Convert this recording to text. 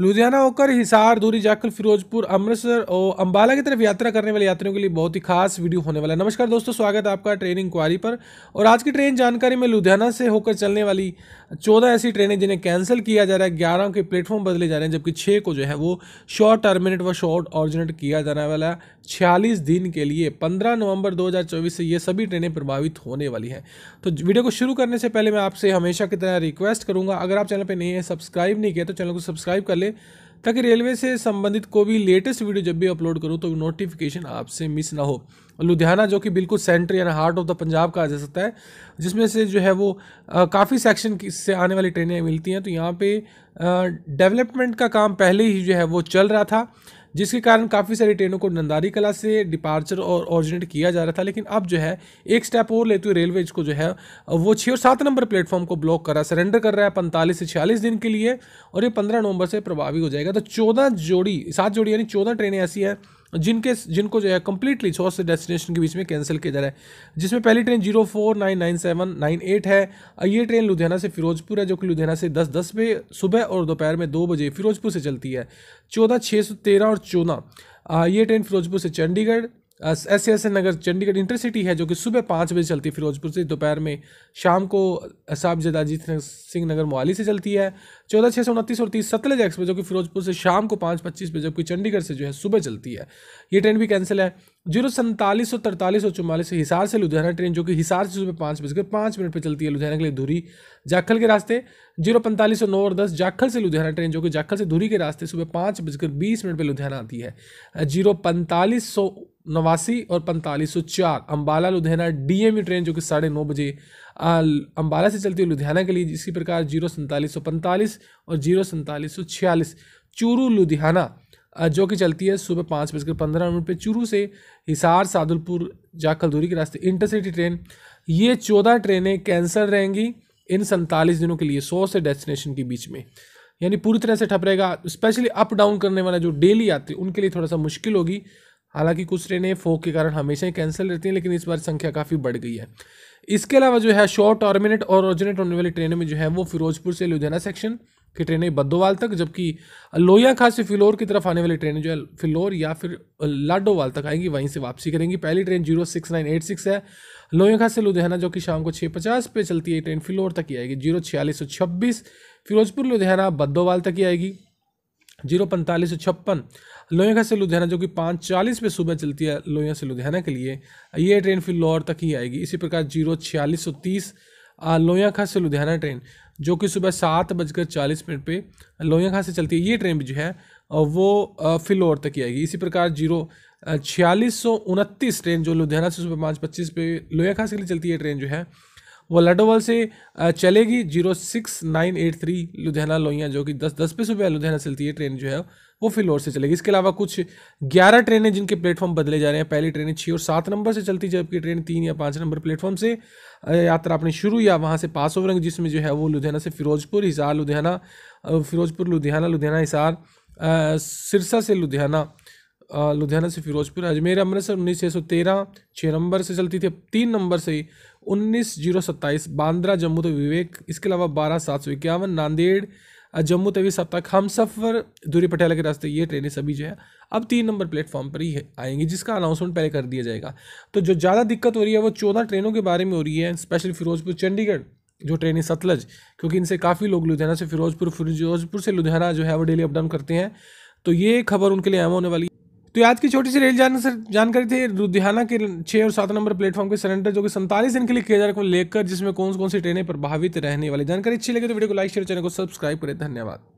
लुधियाना होकर हिसार दूरी जाकर फिरोजपुर अमृतसर और अंबाला की तरफ यात्रा करने वाले यात्रियों के लिए बहुत ही खास वीडियो होने वाला है नमस्कार दोस्तों स्वागत है आपका ट्रेन इंक्वायरी पर और आज की ट्रेन जानकारी में लुधियाना से होकर चलने वाली चौदह ऐसी ट्रेनें जिन्हें कैंसिल किया जा रहा है ग्यारह के प्लेटफॉर्म बदले जा रहे हैं जबकि छः को जो है वो शॉर्ट टर्मिनेट व शॉर्ट ऑरिजिनेट किया जाने वाला है छियालीस दिन के लिए पंद्रह नवंबर चौबीस से ये सभी ट्रेनें प्रभावित होने वाली हैं तो वीडियो को शुरू करने से पहले मैं आपसे हमेशा की तरह रिक्वेस्ट करूँगा अगर आप चैनल पर नहीं है सब्सक्राइब नहीं किया तो चैनल को सब्सक्राइब कर लें करेंगे ताकि रेलवे से संबंधित कोई भी लेटेस्ट वीडियो जब भी अपलोड करूँ तो नोटिफिकेशन आपसे मिस ना हो लुधियाना जो कि बिल्कुल सेंटर यानी हार्ट ऑफ द पंजाब का आ जा सकता है जिसमें से जो है वो काफ़ी सेक्शन से आने वाली ट्रेनें मिलती हैं तो यहाँ पे डेवलपमेंट का काम पहले ही जो है वो चल रहा था जिसके कारण काफ़ी सारी ट्रेनों को नंदारी कला से डिपार्चर और ऑरिजिनेट किया जा रहा था लेकिन अब जो है एक स्टेप और लेते हुए रेलवेज को जो है वो छः और सात नंबर प्लेटफॉर्म को ब्लॉक कर रहा है सरेंडर कर रहा है पैंतालीस से छियालीस दिन के लिए और ये पंद्रह नवंबर से प्रभावी हो जाएगा तो चौदह जोड़ी सात जोड़ी यानी चौदह ट्रेनें ऐसी हैं जिनके जिनको जो है कम्प्लीटली छः से डेस्टिनेशन के बीच में कैंसिल किया जा रहा है जिसमें पहली train zero four nine nine seven nine eight है ये ट्रेन लुधियाना से फिरोजपुर है जो कि लुधियाना से दस दस बजे सुबह और दोपहर में दो बजे फिरोजपुर से चलती है चौदह छः सौ तेरह और चौदह ये ट्रेन फिरोजपुर से Chandigarh S S Nagar Chandigarh intercity है जो कि सुबह पाँच बजे चलती है फिरोजपुर से दोपहर में शाम को साहबजदा अजीत सिंह नगर मोहाली से चलती है चौदह छः सौ उनतीस और तीस सतलज एक्सप्रेस जो कि फिरोजपुर से शाम को पाँच पच्चीस बजे जबकि चंडीगढ़ से जो है सुबह चलती है ये ट्रेन भी कैंसिल है जीरो सैंतालीस और तरतालीस और चौवालीस हिसार से लुधियाना ट्रेन जो कि हिसार से सुबह पाँच बजकर पाँच मिनट पर चलती है लुधियाना के लिए धूरी जाखल के रास्ते जीरो पैंतालीस और नौ और दस जाखल से लुधियाना ट्रेन जो कि जाखल से धूरी के रास्ते सुबह पाँच बजकर बीस मिनट पर लुधियाना आती है जीरो पैंतालीस सौ नवासी और पैंतालीस सौ चार अम्बाला लुधियाना डीएमयू ट्रेन जो कि साढ़े नौ बजे अम्बाला से चलती है लुधियाना के लिए इसी प्रकार जीरो सैंतालीस सौ पैंतालीस और जीरो सैंतालीस सौ छियालीस चूरू लुधियाना जो कि चलती है सुबह पाँच बजकर पंद्रह मिनट पर चूरू से हिसार सादुलपुर जाखल दूरी के रास्ते इंटरसिटी ट्रेन ये चौदह ट्रेनें कैंसिल रहेंगी इन सैंतालीस दिनों के लिए सौ से डेस्टिनेशन के बीच में यानी पूरी तरह से ठप रहेगा स्पेशली अप डाउन करने वाला जो डेली आते हैं उनके लिए थोड़ा सा मुश्किल होगी हालांकि कुछ ट्रेनें फोक के कारण हमेशा ही कैंसिल रहती हैं लेकिन इस बार संख्या काफ़ी बढ़ गई है इसके अलावा जो है शॉर्ट टर्मिनेट और ओरिजिनेट होने वाली ट्रेनों में जो है वो फिरोजपुर से लुधियाना सेक्शन की ट्रेनें बद्दोवाल तक जबकि लोहिया खास से फिलोर की तरफ आने वाली ट्रेनें जो है फिलोर या फिर लाडोवाल तक आएंगी वहीं से वापसी करेंगी पहली train zero six nine eight six है लोहिया खास से लुधियाना जो कि शाम को छः पचास पे चलती है ट्रेन फिलोर तक ही आएगी जीरो छियालीस सौ छब्बीस फिरोजपुर लुधियाना बद्दोवाल तक ही आएगी जीरो पैंतालीस सौ छप्पन लोहिया से लुधियाना जो कि पाँच चालीस पे सुबह चलती है लोहिया से लुधियाना के लिए ये ट्रेन फिर लाहौर तक ही आएगी इसी प्रकार जीरो छियालीस सौ तीस लोहिया खास से लुधियाना ट्रेन जो कि सुबह सात बजकर चालीस मिनट पर लोहिया खास से चलती है ये ट्रेन भी जो है वो फिर लाहौर तक ही आएगी इसी प्रकार जीरो छियालीस सौ उनतीस ट्रेन जो लुधियाना से सुबह पाँच पच्चीस पे लोहिया खास के लिए चलती है ट्रेन जो है वो लडोवल से चलेगी zero six nine eight three Ludhiana Lohia जो कि दस दस पे सुबह लुधियाना चलती है ट्रेन जो है वो फिलौर से चलेगी इसके अलावा कुछ ग्यारह ट्रेनें जिनके प्लेटफॉर्म बदले जा रहे हैं पहली ट्रेनें छः और सात नंबर से चलती जबकि ट्रेन तीन या पाँच नंबर प्लेटफॉर्म से यात्रा अपने शुरू या वहाँ से पास ओवरंग जिसमें जो है वो लुधियाना से फिरोजपुर हिसार लुधियाना फिरोजपुर लुधियाना लुधियाना हिसार सिरसा से लुधियाना लुधियाना से फिरोजपुर अजमेर अमृतसर उन्नीस छः सौ तेरह छः नंबर से चलती थी तीन नंबर से उन्नीस जीरो सत्ताईस बांद्रा जम्मू तो विवेक इसके अलावा बारह सात सौ इक्यावन नांदेड़ जम्मू तवी सप्ताह हम सफ़र दूरी पटियाला के रास्ते ये ट्रेनें सभी जो है अब तीन नंबर प्लेटफॉर्म पर ही आएंगी जिसका अनाउंसमेंट पहले कर दिया जाएगा तो जो ज़्यादा दिक्कत हो रही है वो चौदह ट्रेनों के बारे में हो रही है स्पेशली फिरोजपुर चंडीगढ़ जो ट्रेन है सतलज क्योंकि इनसे काफ़ी लोग लुधियाना से फिरोजपुर फिरोजपुर से लुधियाना जो है वो डेली अपडाउन करते हैं तो ये खबर उनके लिए अहम होने वाली तो आज की छोटी सी रेल जान जानकारी थी लुधियाना के छः और सात नंबर प्लेटफॉर्म के सरेंडर जो कि सैंतालीस दिन के लिए किया रहा को लेकर जिसमें कौन कौन सी ट्रेनें प्रभावित रहने वाली जानकारी अच्छी लगी तो वीडियो को लाइक शेयर चैनल को सब्सक्राइब करें धन्यवाद